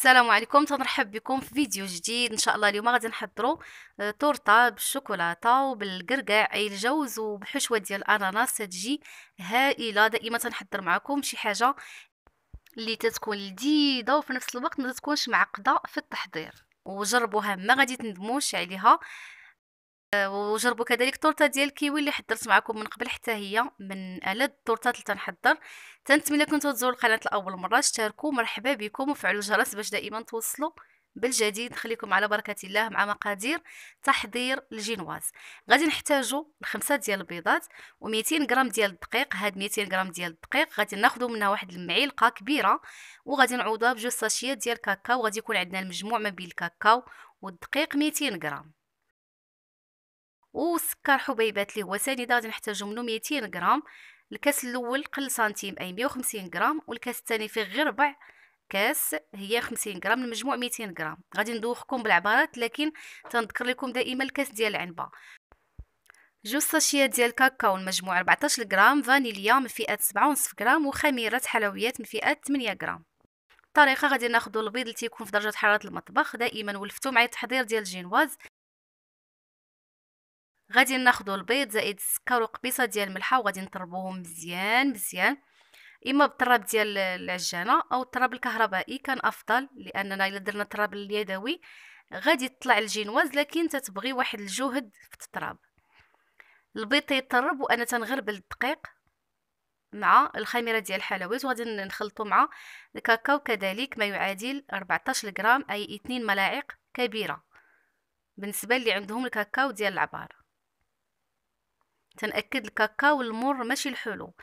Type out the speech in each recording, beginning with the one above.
السلام عليكم تنرحب بكم في فيديو جديد ان شاء الله اليوم غادي نحضروا آه، تورته بالشوكولاته وبالقرقع اي الجوز وبحشوه ديال الاناناس تجي هائله دائما تنحضر معكم شي حاجه اللي تتكون لذيذه وفي نفس الوقت ما تكونش معقده في التحضير وجربوها ما غادي تندموش عليها وجربوا كذلك التورته ديال الكيوي اللي حضرت معكم من قبل حتى هي من الاد التورتات اللي تنحضر تنتمنى كنتو تزوروا القناه لاول مره اشتركوا مرحبا بكم وفعلوا الجرس باش دائما توصلوا بالجديد خليكم على بركه الله مع مقادير تحضير الجينواز غادي نحتاجوا الخمسه ديال البيضات و200 غرام ديال الدقيق هاد 200 غرام ديال الدقيق غادي ناخذوا منها واحد المعلقه كبيره وغادي نعوضها بجوج ساشيات ديال الكاكاو غادي يكون عندنا المجموع ما بين الكاكاو والدقيق 200 غرام وسكر حبيبات اللي هو ثاني غادي نحتاجو منو 200 غرام الكاس الاول قل سنتيم اي 150 غرام والكاس الثاني فيه غير ربع كاس هي 50 غرام المجموع 200 غرام غادي ندوخكم بالعبارات لكن تنذكر لكم دائما الكاس ديال العنبه جوج صاشيات ديال الكاكاو المجموع 14 غرام فانيليا من فئه 7.5 غرام وخميره حلويات من فئه 8 غرام الطريقه غادي ناخذ البيض اللي تيكون في درجه حراره المطبخ دائما ولفتو مع التحضير ديال الجينواز غادي ناخذ البيض زائد السكر وقبيصه ديال الملحه وغادي نطربوهم مزيان مزيان اما بالطراب ديال العجانه او الطراب الكهربائي كان افضل لاننا الا درنا الطراب اليدوي غادي تطلع الجينواز لكن تتبغي واحد الجهد في الطراب البيض تيطرب وانا تنغربل الدقيق مع الخميره ديال الحلويات وغادي نخلطو مع الكاكاو كذلك ما يعادل 14 غرام اي 2 ملاعق كبيره بالنسبه اللي عندهم الكاكاو ديال العبار تنأكد الكاكاو المر ماشي الحلو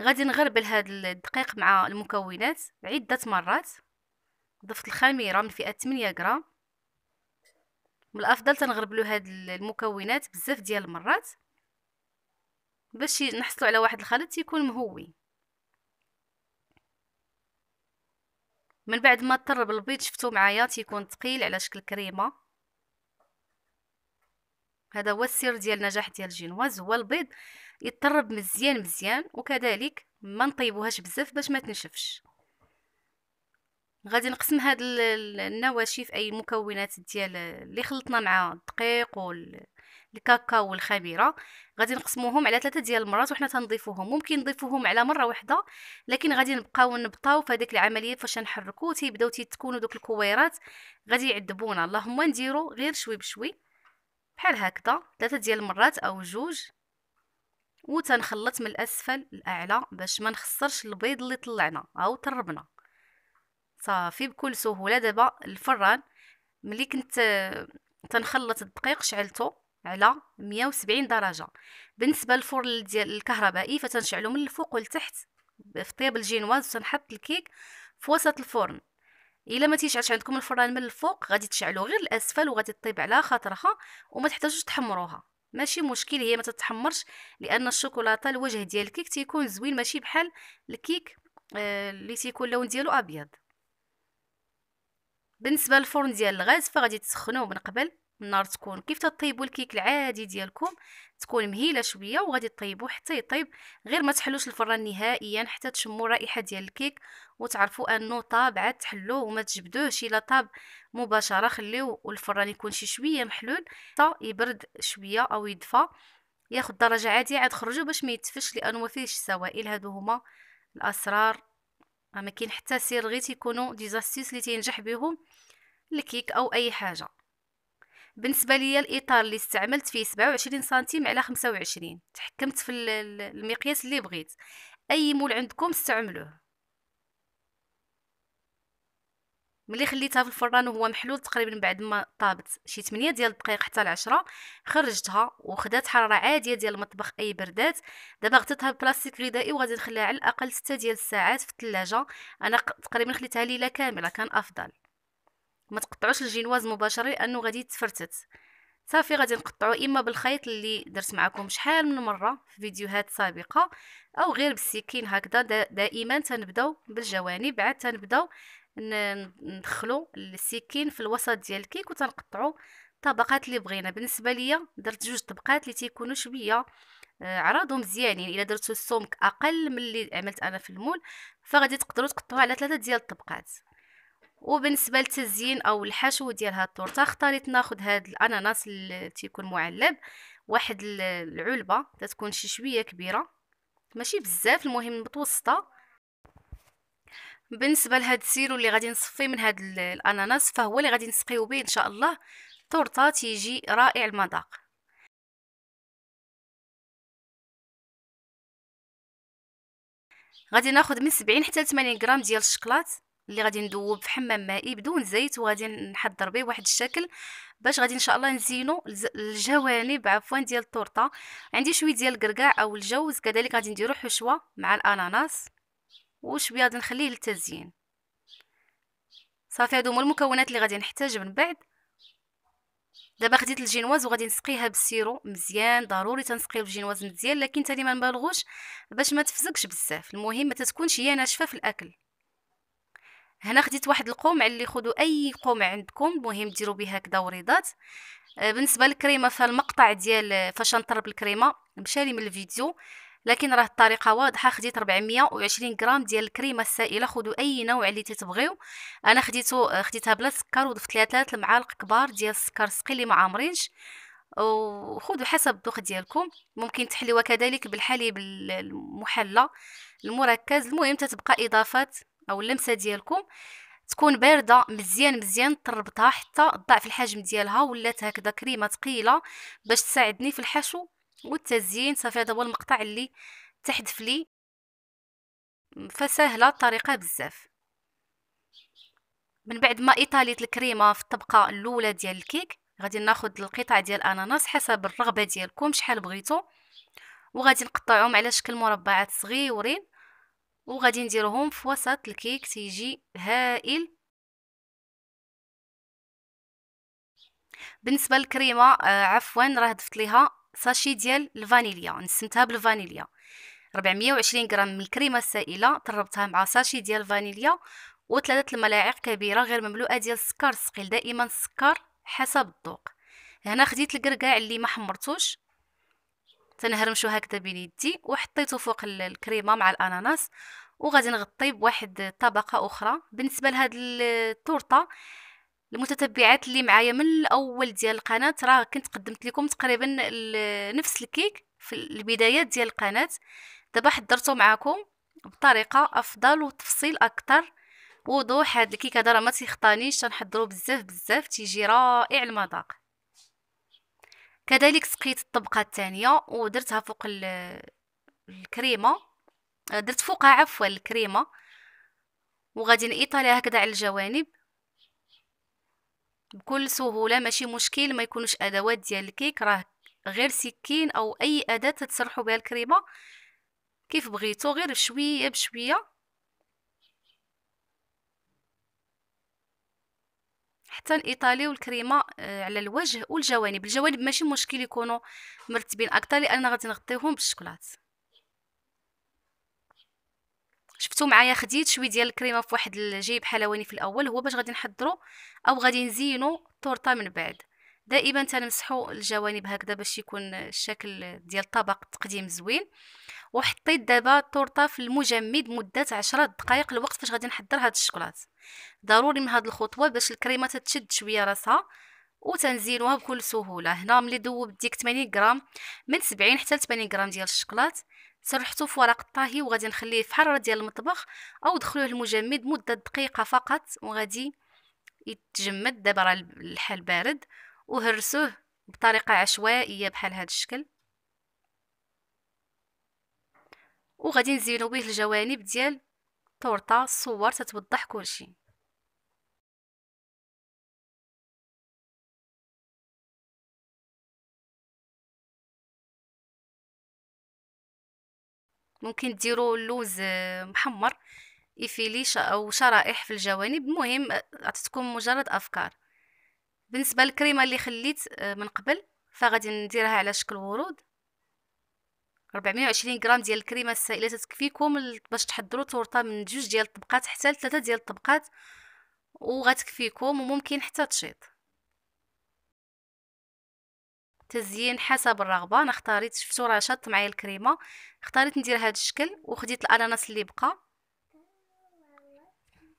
غادي نغربل هاد الدقيق مع المكونات عدة مرات ضفت الخميرة من فئة 8 غرام من الافضل تنغربلو هاد المكونات بزاف ديال المرات باش نحصلو على واحد الخليط تيكون مهوي من بعد ما طرب البيض شفتو معايا تيكون تقيل على شكل كريمه هذا هو السر ديال نجاح ديال الجينواز هو البيض يطرب مزيان مزيان وكذلك ما نطيبوهاش بزاف باش ما تنشفش غادي نقسم هاد النواشف اي المكونات ديال اللي خلطنا مع الدقيق والكاكاو والخميره غادي نقسموهم على ثلاثه ديال المرات وحنا تنضيفوهم ممكن نضيفوهم على مره واحده لكن غادي نبقاو نبطاو في هذيك العمليه فاش نحركو تيبداو تيتكونوا دوك الكويرات غادي يعذبونا اللهم نديرو غير شوي بشوي بحال هكذا ثلاثه ديال المرات او جوج وتنخلط من الاسفل الاعلى باش ما نخسرش البيض اللي طلعنا او طربنا صافي بكل سهوله دابا الفران ملي كنت تنخلط الدقيق شعلته على 170 درجه بالنسبه للفرن ديال الكهربائي فتنشعلو من الفوق والتحت في طياب الجينواز وتنحط الكيك في وسط الفرن الا ما تيشعلش عندكم الفران من الفوق غادي تشعلو غير الاسفل وغادي طيب على خاطرها وما تحتاجوش تحمروها ماشي مشكل هي ما تتحمرش لان الشوكولاته الوجه ديال الكيك تيكون زوين ماشي بحال الكيك آه، اللي تيكون اللون ديالو ابيض بالنسبه للفرن ديال الغاز فغادي تسخنوه من قبل النار تكون كيف تطيبوا الكيك العادي ديالكم تكون مهيله شويه وغادي تطيبوا حتى يطيب غير ما تحلوش الفران نهائيا حتى تشموا الرائحه ديال الكيك وتعرفوا انه طاب عاد تحلوه وما تجبدوهش الا طاب مباشره خليوه والفران يكون شي شويه محلول حتى يبرد شويه او يدفى ياخذ درجه عاديه عاد خرجوا باش ما يتفش لانه ما فيهش سوائل هادو هما الاسرار ما كاين حتى سير غير تيكونوا ديزاستيس اللي تينجح بهم الكيك او اي حاجه بالنسبه ليا الاطار اللي استعملت فيه 27 سنتيم على 25 تحكمت في المقياس اللي بغيت اي مول عندكم استعملوه ملي خليتها في الفران وهو محلول تقريبا بعد ما طابت شي 8 ديال الدقائق حتى العشرة خرجتها وخدات حراره عاديه ديال المطبخ اي بردات دابا غطيتها ببلاستيك غذائي وغادي نخليها على الاقل 6 ديال الساعات في الثلاجه انا تقريبا خليتها ليله كامله كان افضل ما تقطعوش الجينواز مباشره لانه غادي تفرتت صافي غادي نقطعو اما بالخيط اللي درت معكم شحال من مره في فيديوهات سابقه او غير بالسكين هكذا دائما تنبداو بالجوانب عاد تنبداو ندخلو السكين في الوسط ديال الكيك وتنقطعو الطبقات اللي بغينا بالنسبه ليا درت جوج طبقات اللي تيكونوا شويه آه، عراضهم مزيانين الا درتو السمك اقل من اللي عملت انا في المول فغادي تقدروا تقطعوا على ثلاثه ديال الطبقات وبالنسبه للتزيين او الحشو ديال هاد التورته اختاريت ناخذ هاد الاناناس اللي تيكون معلب واحد العلبه تتكون شي شويه كبيره ماشي بزاف المهم متوسطه بالنسبه لهاد السيرو اللي غادي نصفي من هاد الاناناس فهو اللي غادي نسقيو به ان شاء الله تورته تيجي رائع المذاق غادي ناخذ من 70 حتى 80 غرام ديال الشكلاط اللي غادي ندوب في حمام مائي بدون زيت وغادي نحضر به واحد الشكل باش غادي ان شاء الله نزينو الجوانب عفوا ديال التورته عندي شويه ديال الكركاع او الجوز كذلك غادي نديرو حشوه مع الاناناس وشويه غادي نخليه للتزيين صافي هادو هما المكونات اللي غادي نحتاج من بعد دابا خديت الجينواز وغادي نسقيها بالسيرو مزيان ضروري تنسقيو الجينواز مزيان لكن تاني ما نبالغوش باش ما تفزقش بزاف المهم ما تتكونش هي ناشفه في الاكل هنا خديت واحد القمع اللي خدوا اي قمع عندكم المهم ديروا به هكذا وريضات آه، بالنسبه للكريمه فالمقطع ديال آه، فاش نطرب الكريمه مشالي من الفيديو لكن راه الطريقه واضحه خديت 420 غرام ديال الكريمه السائله خدوا اي نوع اللي تتبغيو انا خديتو آه، خديتها بلا سكر وضفت ليها ثلاث المعالق كبار ديال السكر سقي اللي ما عامرينش وخذوا حسب الذوق ديالكم ممكن تحليوها كذلك بالحليب المحلى المركز المهم تتبقى اضافات او اللمسه ديالكم تكون بارده مزيان مزيان تربطها حتى ضعف الحجم ديالها ولات هكذا كريمه ثقيله باش تساعدني في الحشو والتزيين صافي هذا هو المقطع اللي تحذف لي فسهله الطريقه بزاف من بعد ما ايطاليت الكريمه في الطبقه الاولى ديال الكيك غادي ناخذ القطع ديال الاناناس حسب الرغبه ديالكم شحال بغيتو وغادي نقطعهم على شكل مربعات صغيورين وغادي نديرهم في وسط الكيك تيجي هائل بالنسبه للكريمه آه عفوا راه ضفت ليها ساشي ديال الفانيليا نسمتها بالفانيليا 420 غرام من الكريمه السائله طربتها مع ساشي ديال الفانيليا وثلاثه الملاعق كبيره غير مملوءه ديال السكر الثقيل دائما السكر حسب الذوق هنا خديت الكركاع اللي ما حمرتوش تنهرمشو هكذا بين يدي وحطيته فوق الكريمه مع الاناناس وغادي نغطيه بواحد طبقه اخرى بالنسبه لهاد التورته المتتبعات اللي معايا من الاول ديال القناه راه كنت قدمت لكم تقريبا نفس الكيك في البدايات ديال القناه دابا حضرته معاكم بطريقه افضل وتفصيل اكثر وضوح هاد الكيك هذا راه ما تيخطانيش تنحضرو بزاف بزاف تيجي رائع المذاق كذلك سقيت الطبقه الثانيه ودرتها فوق الكريمه آه، درت فوقها عفوا الكريمه وغادي نقيطها هكذا على الجوانب بكل سهوله ماشي مشكل ما يكونوش ادوات ديال الكيك راه غير سكين او اي اداه تسرحوا بها الكريمه كيف بغيتو غير بشويه بشويه حتى الايطالي والكريمه آه، على الوجه والجوانب الجوانب ماشي مشكل يكونوا مرتبين اكثر لان غادي نغطيهم بالشوكولات شفتوا معايا خديت شويه ديال الكريمه في واحد الجيب حلواني في الاول هو باش غادي نحضروا او غادي نزينوا التورته من بعد دائما تنمسحوا الجوانب هكذا باش يكون الشكل ديال الطبق التقديم زوين وحطيت دابا التورطه في المجمد مده 10 دقائق الوقت فاش غادي نحضر هاد الشكلاط ضروري من هاد الخطوه باش الكريمه تتشد شويه راسها وتنزيلوها بكل سهوله هنا ملي ذوبت ديك 80 غرام من 70 حتى 80 غرام ديال الشكلاط سرحتو في ورق الطهي وغادي نخليه في حراره ديال المطبخ او دخلوه المجمد مده دقيقه فقط وغادي يتجمد دابا راه الحال بارد وهرسوه بطريقه عشوائيه بحال هذا الشكل وغادي نزينو به الجوانب ديال التورته الصور تتوضح كلشي ممكن ديرو اللوز آه، محمر يفيلي او شرائح في الجوانب المهم آه، تكون مجرد افكار بالنسبه للكريمه اللي خليت آه، من قبل فغادي نديرها على شكل ورود 420 غرام ديال الكريمه السائله تكفيكم باش تحضروا تورته من جوج ديال الطبقات حتى لثلاثه ديال الطبقات وغتكفيكم وممكن حتى تشيط تزيين حسب الرغبه انا اختاريت شفتوا راه شط معايا الكريمه اختاريت ندير هذا الشكل وخديت الاناناس اللي بقى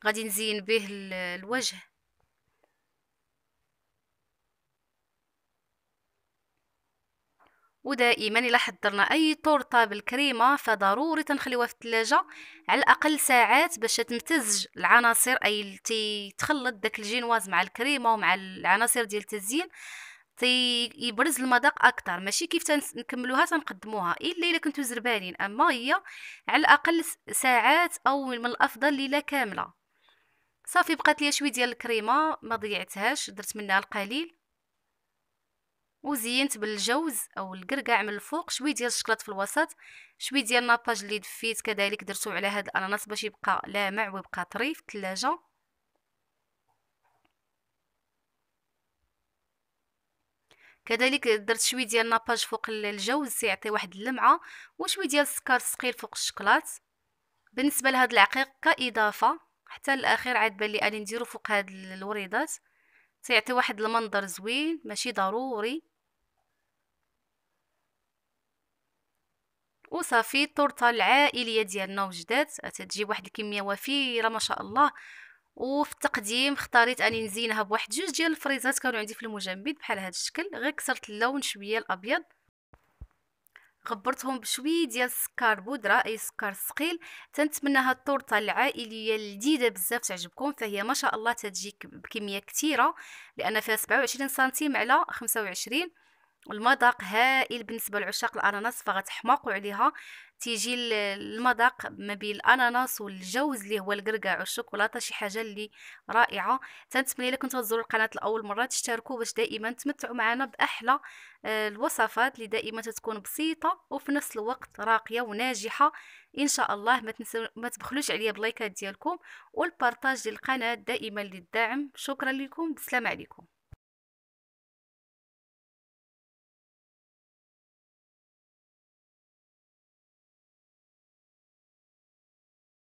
غادي نزين به الوجه ودائما الا حضرنا اي طورطه بالكريمه فضروري تنخليوها في الثلاجه على الاقل ساعات باش تمتزج العناصر اي تخلط داك الجينواز مع الكريمه ومع العناصر ديال التزيين تيبرز المذاق اكثر ماشي كيف تنكملوها تنقدموها الا الا كنتو زربانين اما هي على الاقل ساعات او من الافضل ليله كامله صافي بقات لي شويه ديال الكريمه ما ضيعتهاش درت منها القليل وزينت بالجوز او القرقع من الفوق شوي ديال الشكلاط في الوسط شوي ديال الناباج اللي دفيت كذلك درتو على هذا الاناناس باش يبقى لامع ويبقى طري في الثلاجه كذلك درت شوي ديال الناباج فوق الجوز يعطي واحد اللمعه وشوي ديال السكر ثقيل فوق الشكلاط بالنسبه لهاد العقيق كاضافه حتى الاخير عاد بان لي نديرو فوق هاد الوريدات تيعطي واحد المنظر زوين ماشي ضروري وصافي التورته العائليه ديالنا وجدات تتجي واحد الكميه وفيره ما شاء الله وفي التقديم اختاريت اني نزينها بواحد جوج ديال الفريزات كانوا عندي في المجمد بحال هذا الشكل غير كسرت اللون شويه الابيض غبرتهم بشويه ديال السكر بودره اي سكر ثقيل تنتمنى هاد الطورطه العائليه اللذيذه بزاف تعجبكم فهي ما شاء الله تتجيك بكميه كثيره لان فيها 27 سنتيم على 25 المذاق هائل بالنسبه لعشاق الاناناس فغتحماقوا عليها تيجي المذاق ما بين الاناناس والجوز اللي هو القرقع والشوكولاته شي حاجه اللي رائعه تنتمنى الا كنتو تزوروا القناه لاول مره تشتركوا باش دائما تمتعوا معنا باحلى آه، الوصفات اللي دائما تتكون بسيطه وفي نفس الوقت راقيه وناجحه ان شاء الله ما تنسوا ما تبخلوش عليا باللايكات ديالكم والبارطاج ديال القناه دائما للدعم شكرا لكم بالسلامه عليكم